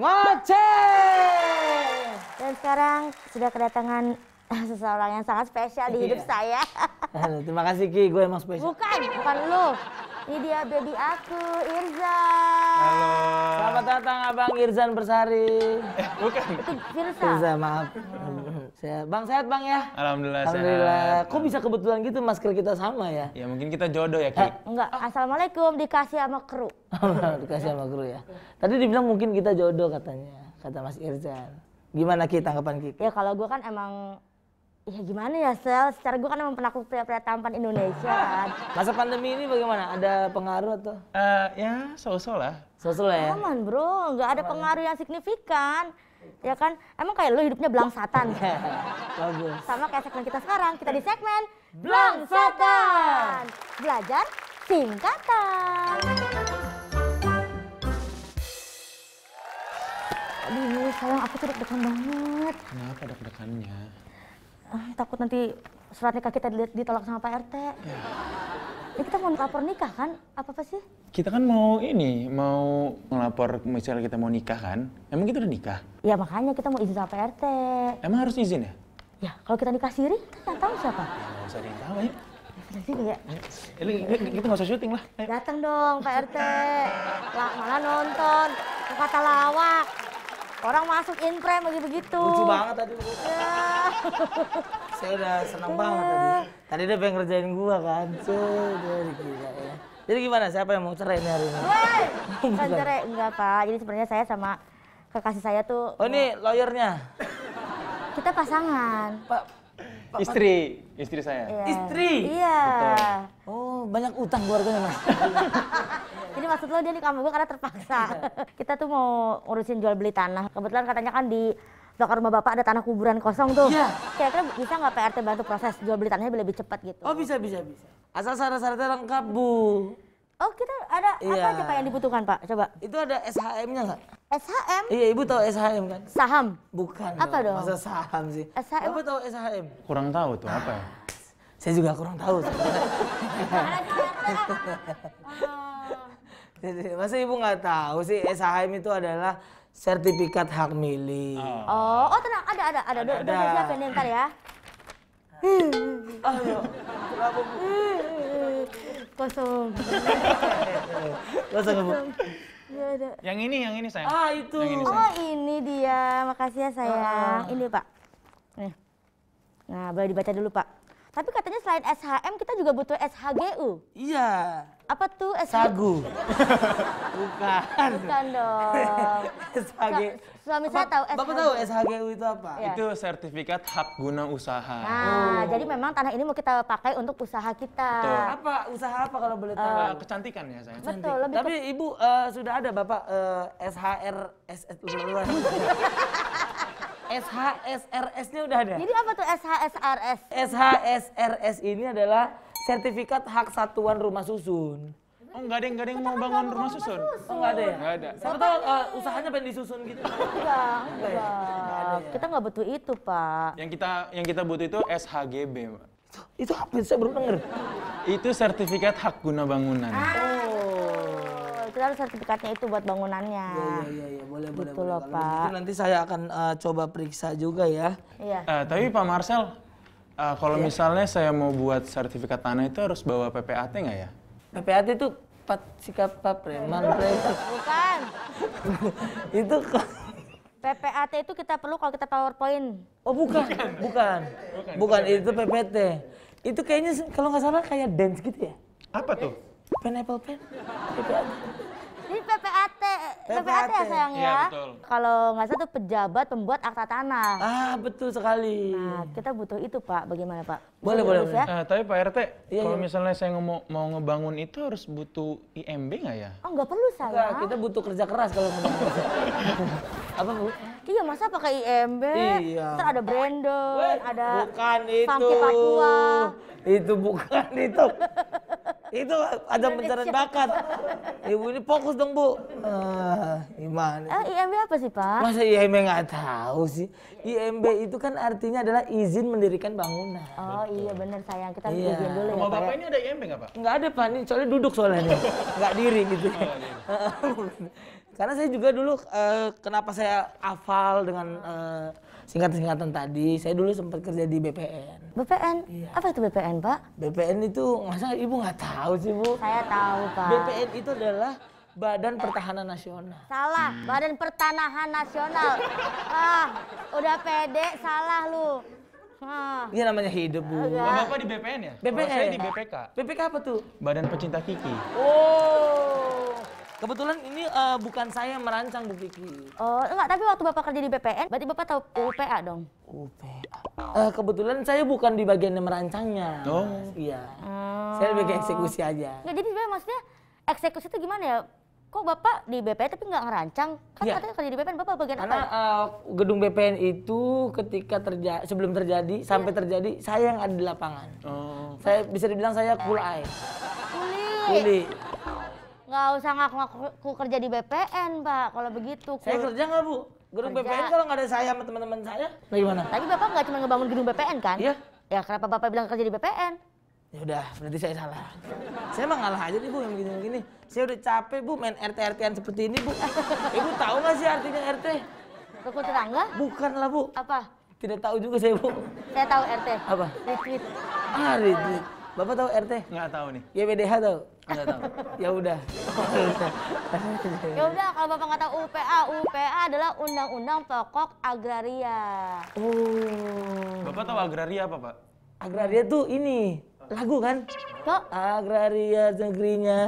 ngoceh. Dan sekarang sudah kedatangan seseorang yang sangat spesial di hidup iya. saya. terima kasih Ki, gue emang spesial. Bukan, bukan lu. Ini dia baby aku, Irzan. Halo. Selamat datang Abang Irzan Bersari. Eh, bukan. Itu Firza. Firza, maaf. Sehat. Bang sehat bang ya? Alhamdulillah, Alhamdulillah. sehat. Kok bisa kebetulan gitu masker kita sama ya? Ya mungkin kita jodoh ya Ki. Eh, enggak, oh. Assalamualaikum dikasih sama kru. dikasih sama kru ya. Tadi dibilang mungkin kita jodoh katanya, kata Mas Irjan. Gimana Ki tanggapan Ki? Ya kalau gue kan emang ya gimana ya sel secara gue kan emang penakut pria-pria tampan Indonesia masa pandemi ini bagaimana ada pengaruh atau uh, ya so-so lah so-so lah ya aman bro nggak ada ya? pengaruh yang signifikan ya kan emang kayak lo hidupnya belangsatan iya, bagus sama kayak segmen kita sekarang kita di segmen belangsatan belajar singkatan aduh sayang aku tuh deg-degan banget kenapa deg-degannya ah, takut nanti surat nikah kita ditolak sama Pak RT ya. Ya, kita mau lapor nikah kan? Apa apa sih? Kita kan mau ini, mau ngelapor misalnya kita mau nikah kan? Emang kita udah nikah? Ya makanya kita mau izin sama PRT. Emang harus izin ya? Ya, kalau kita nikah siri, kita nggak tahu siapa. Enggak ya, nggak usah ada yang tahu ya. Ya, ya. ya? kita nggak usah syuting lah. Ayo. Datang dong RT. Lah, malah nonton. Kata lawak. Orang masuk in frame begitu-begitu. Lucu banget tadi. Ya. saya udah senang banget tadi. Tadi dia pengen ngerjain gua kan. Cuy, jadi gila ya. Jadi gimana? Siapa yang mau cerai nih hari ini? Bukan cerai, enggak Pak. Jadi sebenarnya saya sama kekasih saya tuh... Oh ini lawyernya? Kita pasangan. Pak, istri, istri saya. Iya. Istri? Iya. Oh, banyak utang keluarganya, Mas. Jadi maksud lo dia di sama gue karena terpaksa. Iya. kita tuh mau ngurusin jual beli tanah. Kebetulan katanya kan di belakang rumah bapak ada tanah kuburan kosong tuh. Iya. Kira-kira bisa nggak PRT bantu proses jual beli tanahnya lebih, cepat gitu? Oh bisa bisa bisa. Asal syarat-syaratnya lengkap bu. Oh kita ada iya. Yeah. apa aja pak yang dibutuhkan pak? Coba. Itu ada SHM-nya nggak? SHM? Iya ibu tahu SHM kan? Saham. Bukan. Apa dong? Masa saham sih. SHM. Ibu tahu SHM? Kurang tahu tuh apa ya? Saya juga kurang tahu. Masa ibu nggak tahu sih SHM itu adalah sertifikat hak milik. Oh, oh tenang, ada ada ada ada. Udah siapin nih ntar ya. Kosong. Kosong, Bu. Iya, yang ini, yang ini sayang. Ah, itu. Yang ini, sayang. Oh, ini dia. Makasih ya sayang. Ah. Ini, Pak. Nih. Nah, boleh dibaca dulu, Pak. Tapi katanya selain SHM kita juga butuh SHGU. Iya. Apa tuh SHGU? Sagu. Bukan. Bukan dong. SHG. Suami saya tahu SHGU. Bapak tahu SHGU itu apa? Ya. Itu sertifikat hak guna usaha. Nah, oh. jadi memang tanah ini mau kita pakai untuk usaha kita. Betul. Apa usaha apa kalau boleh eh, tahu? Uh, kecantikan ya saya. Betul. Lebih Tapi ke... Ibu uh, sudah ada Bapak uh, SHR SS shsrs ini udah ada. Jadi apa tuh SHSRS? SHSRS ini adalah sertifikat hak satuan rumah susun. Oh enggak ada yang enggak ada yang mau bangun rumah, susun. Oh enggak ada ya? Enggak ada. Siapa tahu uh, usahanya pengen disusun gitu. enggak, enggak. Ya? Ya? Kita enggak butuh itu, Pak. Yang kita yang kita butuh itu SHGB, Pak. Itu apa? Saya baru dengar. itu sertifikat hak guna bangunan. Ah kita sertifikatnya itu buat bangunannya. Iya iya iya, iya. boleh boleh. Gitu loh boleh. Gitu Pak. nanti saya akan uh, coba periksa juga ya. Iya. Uh, tapi Pak Marcel, uh, kalau iya. misalnya saya mau buat sertifikat tanah itu harus bawa PPAT nggak ya? PPAT itu pat sikap preman Bukan. itu kan. PPAT itu kita perlu kalau kita PowerPoint. Oh bukan, bukan, bukan, bukan, itu PPT. Itu kayaknya kalau nggak salah kayak dance gitu ya. Apa tuh? Pineapple pen. PPAT, PPAT ya sayang ya. ya Kalau nggak salah itu pejabat pembuat akta tanah. Ah betul sekali. Nah kita butuh itu Pak. Bagaimana Pak? Boleh boleh. boleh. Ya? Uh, tapi Pak RT, iya, kalau iya. misalnya saya mau mau ngebangun itu harus butuh IMB nggak ya? Oh nggak perlu sayang. kita butuh kerja keras kalau mau. Apa bu? Iya masa pakai IMB? Iya. Terus ada Brandon, Wait, ada bukan itu. Funky Itu bukan itu itu ada pencarian bakat. Ibu ini fokus dong bu. Uh, gimana? Uh, eh, IMB apa sih pak? Masa IMB nggak tahu sih. IMB itu kan artinya adalah izin mendirikan bangunan. Oh iya benar sayang kita iya. dulu dulu ya, Rumah ya. bapak ini ada IMB nggak pak? Nggak ada pak, ini soalnya duduk soalnya nggak diri gitu. Oh, iya. Karena saya juga dulu uh, kenapa saya hafal dengan uh, eh, singkatan-singkatan tadi. Saya dulu sempat kerja di BPN. BPN? Iya. Apa itu BPN, Pak? BPN itu masa Ibu nggak tahu sih, Bu? Saya tahu, Pak. BPN itu adalah Badan Pertahanan Nasional. Salah, hmm. Badan Pertanahan Nasional. ah, udah pede, salah lu. Ah. Ini namanya hidup, Bu. Oh, Bapak di BPN ya? BPN. Kalau saya di BPK. BPK apa tuh? Badan Pecinta Kiki. Oh. Kebetulan ini uh, bukan saya yang merancang Bu Vicky. Oh, enggak, tapi waktu Bapak kerja di BPN, berarti Bapak tahu UPA dong? UPA. Uh, eh, kebetulan saya bukan di bagian yang merancangnya. Oh. Iya. Hmm. Saya lebih ke eksekusi aja. Enggak, jadi sebenarnya maksudnya eksekusi itu gimana ya? Kok Bapak di BPN tapi nggak ngerancang? Kan ya. katanya kerja di BPN, Bapak bagian Karena, apa? Karena ya? uh, eh, gedung BPN itu ketika terja sebelum terjadi, ya. sampai iya. terjadi, saya yang ada di lapangan. Oh. Saya bisa dibilang saya cool eye. Kuli. Kuli. Gak usah ngaku-ngaku kerja di BPN pak kalau begitu saya kerja nggak bu gedung kerja. BPN kalau nggak ada saya sama teman-teman saya bagaimana? Nah Tapi bapak nggak cuma ngebangun gedung BPN kan iya ya kenapa bapak bilang kerja di BPN ya udah berarti saya salah saya emang ngalah aja nih bu yang begini begini saya udah capek bu main RT rt RTan seperti ini bu ibu tahu nggak sih artinya RT rukun tetangga bukan lah bu apa tidak tahu juga saya bu saya tahu RT apa retweet ah retweet bapak tahu RT nggak tahu nih GBDH tahu Enggak tahu. Ya udah. ya udah kalau Bapak nggak tahu UPA, UPA adalah Undang-Undang Pokok Agraria. Oh. Bapak tahu agraria apa, Pak? Agraria tuh ini lagu kan? Kok? Agraria negerinya.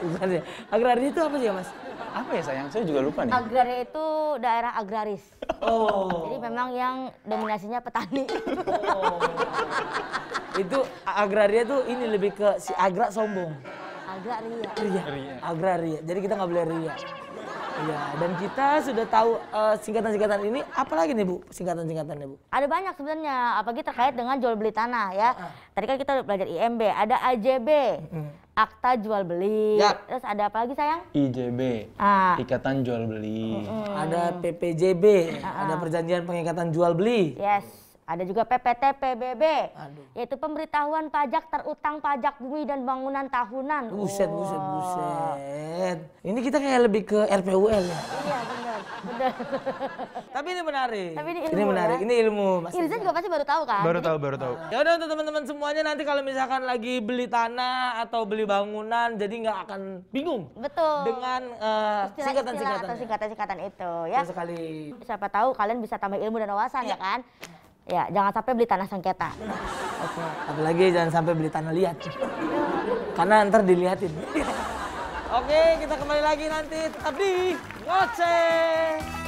Bukan ya. Agraria itu apa sih, Mas? Apa ya sayang? Saya juga lupa nih. Agraria itu daerah agraris. Oh. Jadi memang yang dominasinya petani. Oh itu agraria tuh ini lebih ke si agra sombong. Agraria. Ria. Agraria. Jadi kita nggak boleh ria. Iya, dan kita sudah tahu eh, singkatan-singkatan uh, ini, lagi nih Bu, singkatan-singkatannya Bu? Ada banyak sebenarnya, apalagi terkait dengan jual beli tanah ya. Uh. Tadi kan kita belajar IMB, ada AJB, Akta Jual Beli, Yap. terus ada apa lagi sayang? IJB, uh. Ah. Ikatan Jual Beli. Ada PPJB, uh -uh. ada Perjanjian Pengikatan Jual Beli. Yes ada juga PPTPBB, Aduh. yaitu pemberitahuan pajak terutang pajak bumi dan bangunan tahunan. Buset, oh. buset, buset. Ini kita kayak lebih ke RPUL ya. Iya, benar, benar. Tapi ini menarik. Tapi ini ilmu. Ini menarik, ya? ini ilmu. Ya. Irza juga pasti baru tahu kan? Baru tahu, baru tahu. Ya udah untuk teman-teman semuanya nanti kalau misalkan lagi beli tanah atau beli bangunan, jadi nggak akan bingung. Betul. Dengan eh, singkatan-singkatan. Uh, singkatan-singkatan itu ya. sekali. Siapa tahu kalian bisa tambah ilmu dan wawasan ya, ya kan? Ya, jangan sampai beli tanah sengketa. Oke. Okay. Apalagi jangan sampai beli tanah liat. Karena ntar dilihatin. Oke, kita kembali lagi nanti tetap di Ngoceh.